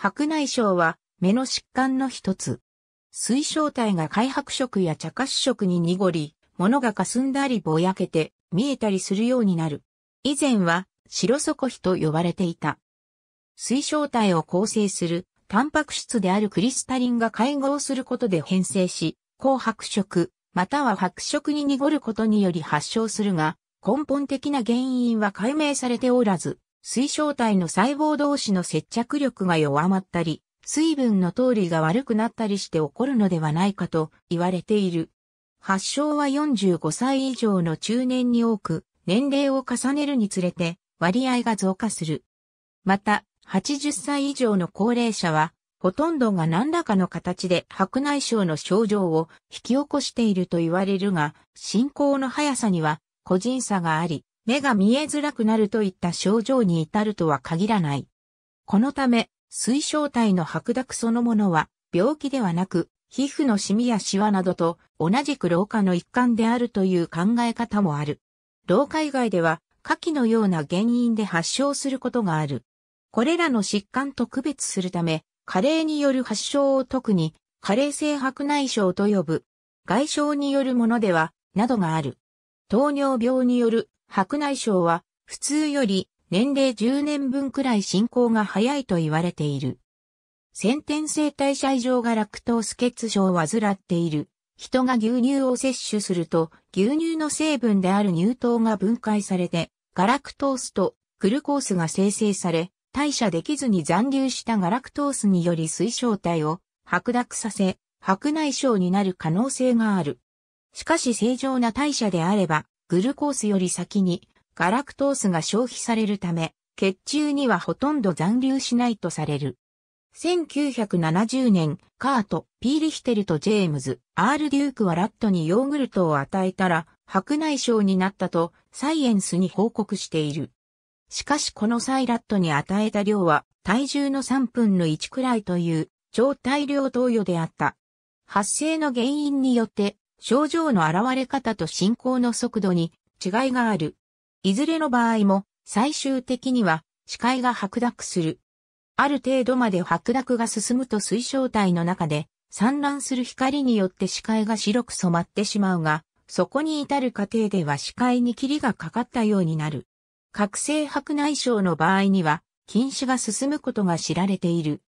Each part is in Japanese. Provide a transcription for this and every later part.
白内障は目の疾患の一つ。水晶体が開白色や茶褐色に濁り、物が霞んだりぼやけて見えたりするようになる。以前は白底比と呼ばれていた。水晶体を構成するタンパク質であるクリスタリンが会合することで変性し、紅白色、または白色に濁ることにより発症するが、根本的な原因は解明されておらず、水晶体の細胞同士の接着力が弱まったり、水分の通りが悪くなったりして起こるのではないかと言われている。発症は45歳以上の中年に多く、年齢を重ねるにつれて割合が増加する。また、80歳以上の高齢者は、ほとんどが何らかの形で白内障の症状を引き起こしていると言われるが、進行の速さには個人差があり、目が見えづらくなるといった症状に至るとは限らない。このため、水晶体の白濁そのものは病気ではなく、皮膚のシミやシワなどと同じく老化の一環であるという考え方もある。老化以外では、下記のような原因で発症することがある。これらの疾患と区別するため、加齢による発症を特に、加齢性白内障と呼ぶ。外傷によるものでは、などがある。糖尿病による白内障は普通より年齢10年分くらい進行が早いと言われている。先天性代謝異常がー糖血症を患っている。人が牛乳を摂取すると牛乳の成分である乳糖が分解されてガラクトースとグルコースが生成され代謝できずに残留したガラクトースにより水晶体を白濁させ白内障になる可能性がある。しかし正常な代謝であればグルコースより先にガラクトースが消費されるため、血中にはほとんど残留しないとされる。1970年、カート、ピーリヒテルとジェームズ、アール・デュークはラットにヨーグルトを与えたら、白内障になったと、サイエンスに報告している。しかしこの際ラットに与えた量は、体重の3分の1くらいという、超大量投与であった。発生の原因によって、症状の現れ方と進行の速度に違いがある。いずれの場合も最終的には視界が白濁する。ある程度まで白濁が進むと水晶体の中で散乱する光によって視界が白く染まってしまうが、そこに至る過程では視界に霧がかかったようになる。覚醒白内障の場合には、近視が進むことが知られている。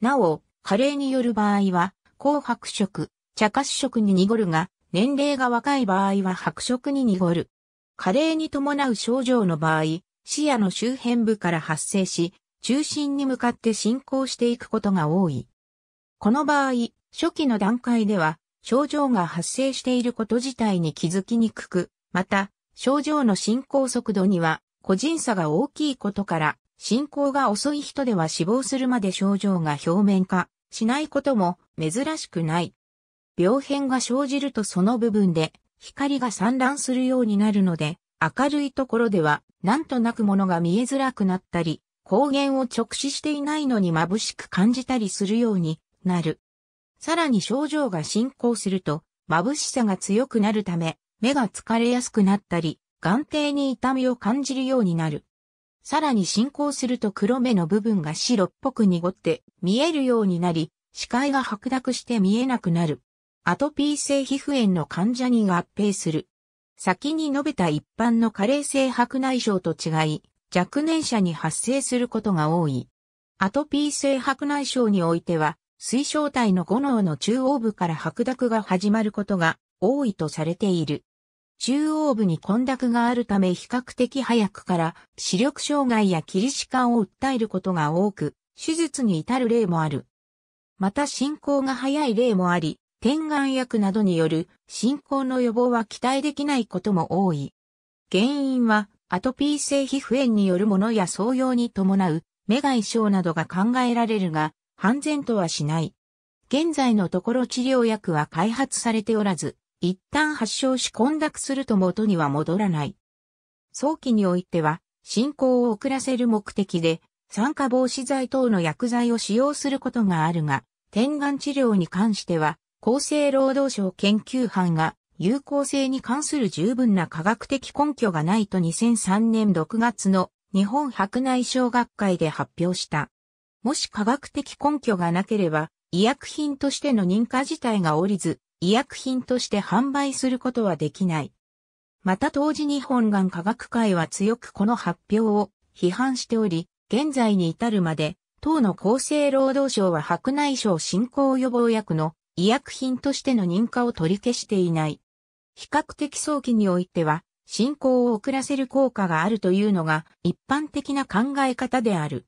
なお、加齢による場合は、紅白色、茶褐色に濁るが、年齢が若い場合は白色に濁る。加齢に伴う症状の場合、視野の周辺部から発生し、中心に向かって進行していくことが多い。この場合、初期の段階では、症状が発生していること自体に気づきにくく、また、症状の進行速度には、個人差が大きいことから、進行が遅い人では死亡するまで症状が表面化しないことも珍しくない。病変が生じるとその部分で光が散乱するようになるので、明るいところではなんとなくものが見えづらくなったり、光源を直視していないのに眩しく感じたりするようになる。さらに症状が進行すると、眩しさが強くなるため、目が疲れやすくなったり、眼底に痛みを感じるようになる。さらに進行すると黒目の部分が白っぽく濁って見えるようになり、視界が白濁して見えなくなる。アトピー性皮膚炎の患者に合併する。先に述べた一般の加齢性白内障と違い、若年者に発生することが多い。アトピー性白内障においては、水晶体の五脳の中央部から白濁が始まることが多いとされている。中央部に混濁があるため比較的早くから視力障害やキリ視感を訴えることが多く、手術に至る例もある。また進行が早い例もあり、点眼薬などによる進行の予防は期待できないことも多い。原因はアトピー性皮膚炎によるものや創用に伴う目外装などが考えられるが、半然とはしない。現在のところ治療薬は開発されておらず、一旦発症し混濁すると元には戻らない。早期においては、進行を遅らせる目的で、酸化防止剤等の薬剤を使用することがあるが、点眼治療に関しては、厚生労働省研究班が有効性に関する十分な科学的根拠がないと2003年6月の日本白内障学会で発表した。もし科学的根拠がなければ、医薬品としての認可自体がおりず、医薬品として販売することはできない。また当時日本眼科学会は強くこの発表を批判しており、現在に至るまで、当の厚生労働省は白内障進行予防薬の医薬品としての認可を取り消していない。比較的早期においては、進行を遅らせる効果があるというのが一般的な考え方である。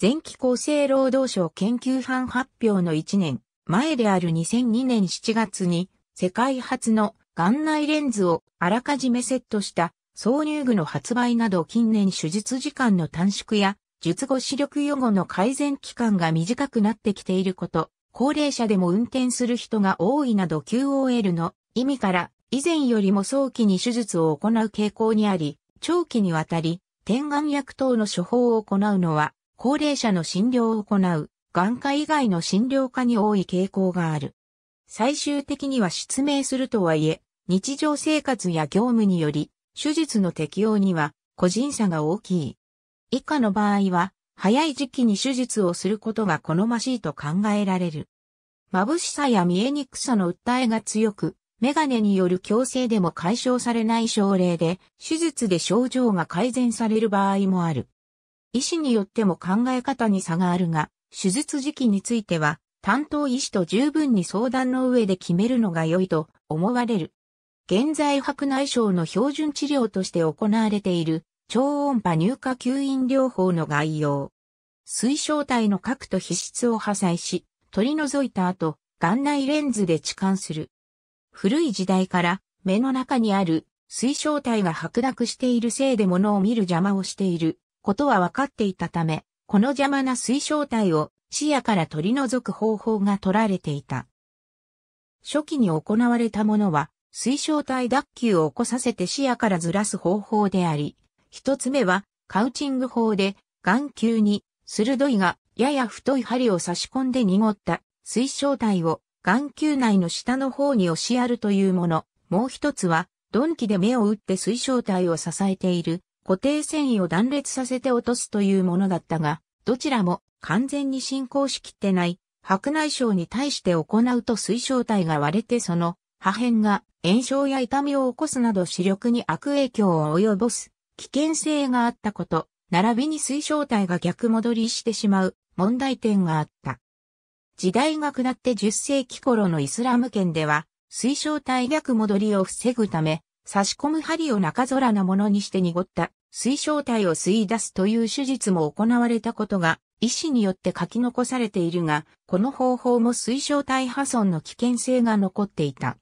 前期厚生労働省研究班発表の1年前である2002年7月に世界初の眼内レンズをあらかじめセットした挿入具の発売など近年手術時間の短縮や術後視力予後の改善期間が短くなってきていること、高齢者でも運転する人が多いなど QOL の意味から以前よりも早期に手術を行う傾向にあり、長期にわたり点眼薬等の処方を行うのは高齢者の診療を行う眼科以外の診療科に多い傾向がある。最終的には失明するとはいえ、日常生活や業務により、手術の適用には個人差が大きい。以下の場合は、早い時期に手術をすることが好ましいと考えられる。眩しさや見えにくさの訴えが強く、メガネによる矯正でも解消されない症例で、手術で症状が改善される場合もある。医師によっても考え方に差があるが、手術時期については、担当医師と十分に相談の上で決めるのが良いと思われる。現在白内障の標準治療として行われている超音波乳化吸引療法の概要。水晶体の核と皮質を破砕し、取り除いた後、眼内レンズで置換する。古い時代から目の中にある水晶体が白濁しているせいで物を見る邪魔をしていることは分かっていたため、この邪魔な水晶体を視野から取り除く方法が取られていた。初期に行われたものは、水晶体脱臼を起こさせて視野からずらす方法であり、一つ目は、カウチング法で、眼球に、鋭いが、やや太い針を差し込んで濁った水晶体を眼球内の下の方に押しやるというもの。もう一つは、鈍器で目を打って水晶体を支えている固定繊維を断裂させて落とすというものだったが、どちらも完全に進行しきってない白内障に対して行うと水晶体が割れてその破片が炎症や痛みを起こすなど視力に悪影響を及ぼす危険性があったこと、並びに水晶体が逆戻りしてしまう問題点があった。時代が下って10世紀頃のイスラム圏では、水晶体逆戻りを防ぐため、差し込む針を中空のものにして濁った水晶体を吸い出すという手術も行われたことが、医師によって書き残されているが、この方法も水晶体破損の危険性が残っていた。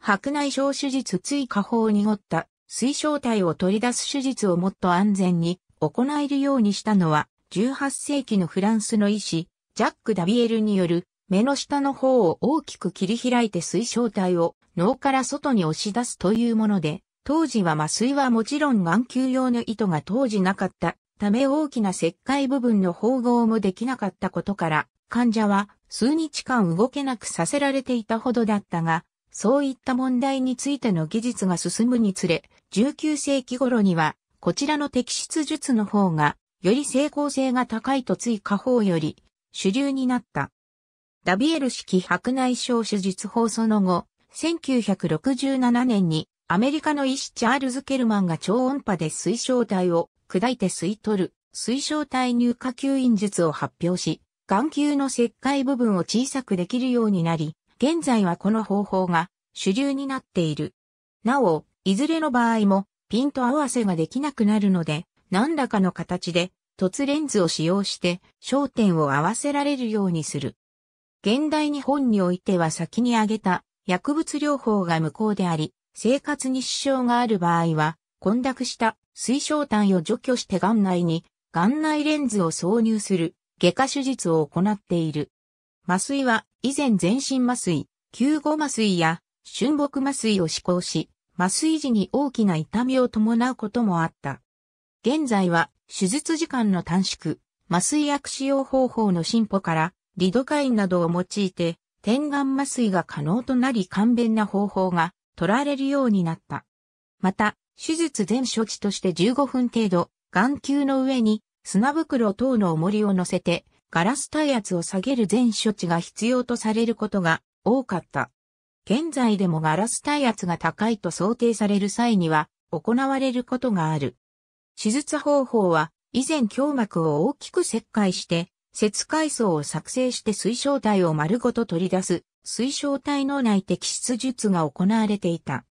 白内障手術追加法を濁った水晶体を取り出す手術をもっと安全に行えるようにしたのは、18世紀のフランスの医師、ジャック・ダビエルによる目の下の方を大きく切り開いて水晶体を脳から外に押し出すというもので、当時は麻酔はもちろん眼球用の糸が当時なかったため大きな石灰部分の縫合もできなかったことから、患者は数日間動けなくさせられていたほどだったが、そういった問題についての技術が進むにつれ、19世紀頃には、こちらの適出術の方が、より成功性が高いと追加法より、主流になった。ダビエル式白内障手術法その後、1967年にアメリカの医師チャールズ・ケルマンが超音波で水晶体を砕いて吸い取る水晶体乳化吸引術を発表し、眼球の石灰部分を小さくできるようになり、現在はこの方法が主流になっている。なお、いずれの場合もピント合わせができなくなるので、何らかの形で凸レンズを使用して焦点を合わせられるようにする。現代日本においては先に挙げた薬物療法が無効であり、生活に支障がある場合は、混濁した水晶体を除去して眼内に眼内レンズを挿入する外科手術を行っている。麻酔は以前全身麻酔、救護麻酔や春木麻酔を施行し、麻酔時に大きな痛みを伴うこともあった。現在は手術時間の短縮、麻酔薬使用方法の進歩から、リドカインなどを用いて、点眼麻酔が可能となり簡便な方法が取られるようになった。また、手術前処置として15分程度、眼球の上に砂袋等の重りを乗せて、ガラス耐圧を下げる全処置が必要とされることが多かった。現在でもガラス耐圧が高いと想定される際には行われることがある。手術方法は以前胸膜を大きく切開して、切開層を作成して水晶体を丸ごと取り出す水晶体脳内摘出術が行われていた。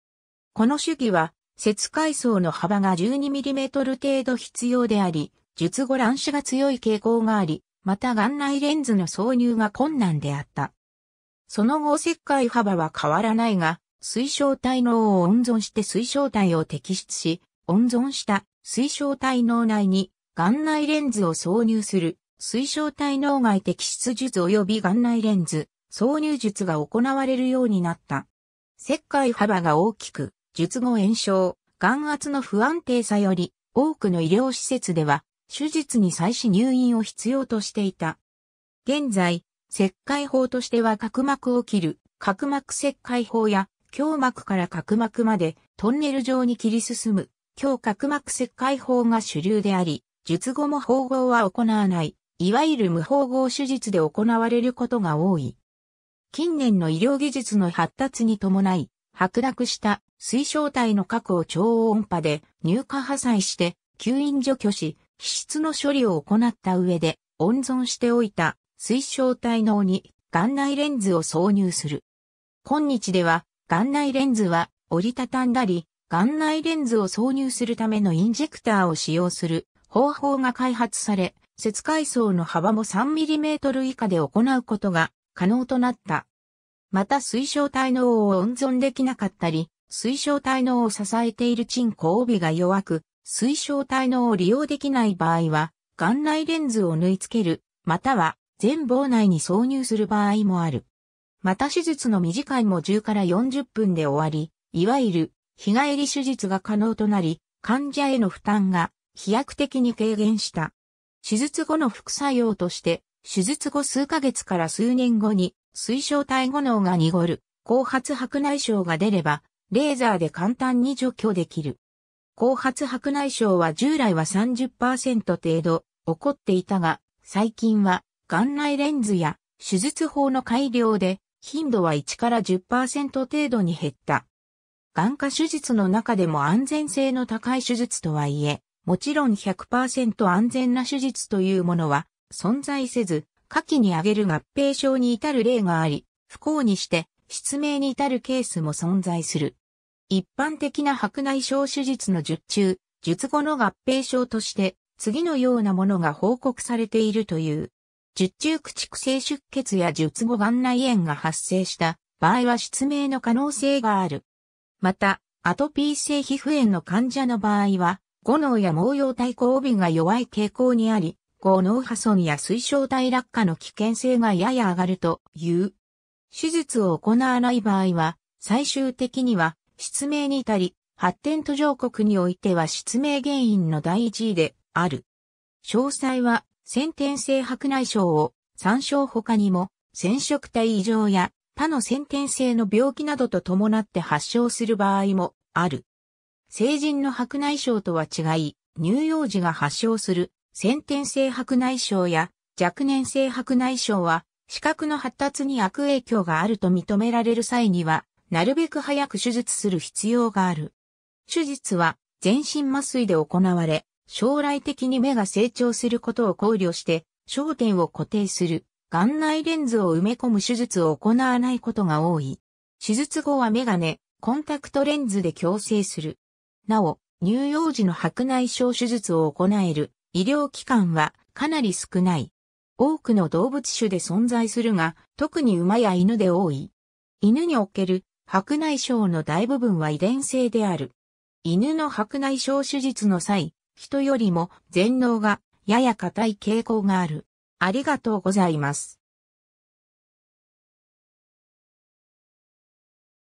この手技は、切開層の幅が 12mm 程度必要であり、術後乱視が強い傾向があり、また眼内レンズの挿入が困難であった。その後石灰幅は変わらないが、水晶体脳を温存して水晶体を摘出し、温存した水晶体脳内に眼内レンズを挿入する水晶体脳外摘出術及び眼内レンズ挿入術が行われるようになった。石灰幅が大きく、術後炎症、眼圧の不安定さより多くの医療施設では手術に際し入院を必要としていた。現在、切開法としては角膜を切る、角膜切開法や、胸膜から角膜までトンネル状に切り進む、胸角膜切開法が主流であり、術後も縫合は行わない、いわゆる無縫合手術で行われることが多い。近年の医療技術の発達に伴い、剥落した水晶体の核を超音波で乳化破砕して吸引除去し、皮質の処理を行った上で温存しておいた水晶体脳に眼内レンズを挿入する。今日では眼内レンズは折りたたんだり、眼内レンズを挿入するためのインジェクターを使用する方法が開発され、切開層の幅も 3mm 以下で行うことが可能となった。また水晶体脳を温存できなかったり、水晶体脳を支えている鎮光帯が弱く、水晶体能を利用できない場合は、眼内レンズを縫い付ける、または全棒内に挿入する場合もある。また手術の短いも10から40分で終わり、いわゆる日帰り手術が可能となり、患者への負担が飛躍的に軽減した。手術後の副作用として、手術後数ヶ月から数年後に水晶体後脳が濁る、後発白内障が出れば、レーザーで簡単に除去できる。後発白内障は従来は30%程度起こっていたが、最近は眼内レンズや手術法の改良で頻度は1から10%程度に減った。眼科手術の中でも安全性の高い手術とはいえ、もちろん100%安全な手術というものは存在せず、下記に挙げる合併症に至る例があり、不幸にして失明に至るケースも存在する。一般的な白内障手術の術中、術後の合併症として次のようなものが報告されているという。術中駆逐性出血や術後眼内炎が発生した場合は失明の可能性がある。また、アトピー性皮膚炎の患者の場合は、五脳や毛様体交尾が弱い傾向にあり、五脳破損や水晶体落下の危険性がやや上がるという。手術を行わない場合は、最終的には失明に至り、発展途上国においては失明原因の第一位である。詳細は、先天性白内障を参照他にも、染色体異常や他の先天性の病気などと伴って発症する場合もある。成人の白内障とは違い、乳幼児が発症する先天性白内障や若年性白内障は視覚の発達に悪影響があると認められる際にはなるべく早く手術する必要がある。手術は全身麻酔で行われ、将来的に目が成長することを考慮して、焦点を固定する、眼内レンズを埋め込む手術を行わないことが多い。手術後はメガネ、コンタクトレンズで矯正する。なお、乳幼児の白内障手術を行える医療機関はかなり少ない。多くの動物種で存在するが、特に馬や犬で多い。犬における白内障の大部分は遺伝性である。犬の白内障手術の際、人よりも全能がやや硬い傾向がある。ありがとうございます。